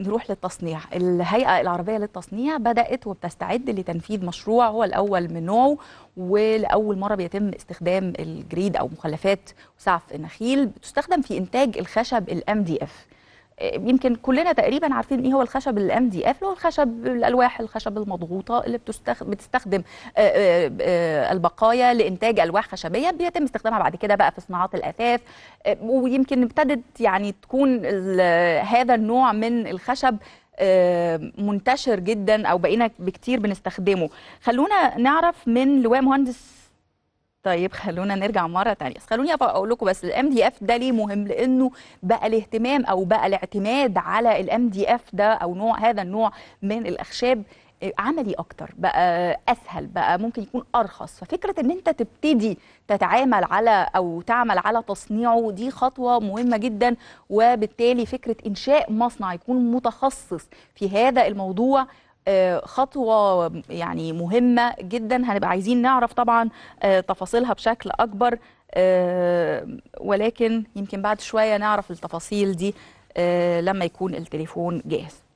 نروح للتصنيع الهيئة العربية للتصنيع بدأت وبتستعد لتنفيذ مشروع هو الأول من نوعه ولأول مرة بيتم استخدام الجريد أو مخلفات سعف النخيل بتستخدم في إنتاج الخشب الام دي اف آه، يمكن كلنا تقريبا عارفين ايه هو الخشب الام دي اف اللي هو الخشب الالواح الخشب المضغوطه اللي بتستخدم بتستخدم آه، آه، البقايا لانتاج الواح خشبيه بيتم استخدامها بعد كده بقى في صناعات الاثاث ويمكن ابتدت يعني تكون هذا النوع من الخشب منتشر جدا او بقينا بكتير بنستخدمه خلونا نعرف من لواء مهندس طيب خلونا نرجع مره ثانيه بس خلوني اقول لكم بس الام دي اف ده ليه مهم لانه بقى الاهتمام او بقى الاعتماد على الام دي اف ده او نوع هذا النوع من الاخشاب آه، عملي اكتر بقى اسهل بقى ممكن يكون ارخص ففكره ان انت تبتدي تتعامل على او تعمل على تصنيعه دي خطوه مهمه جدا وبالتالي فكره انشاء مصنع يكون متخصص في هذا الموضوع آه، خطوة يعني مهمة جدا هنبقى عايزين نعرف طبعا آه، تفاصيلها بشكل أكبر آه، ولكن يمكن بعد شوية نعرف التفاصيل دي لما يكون التليفون جاهز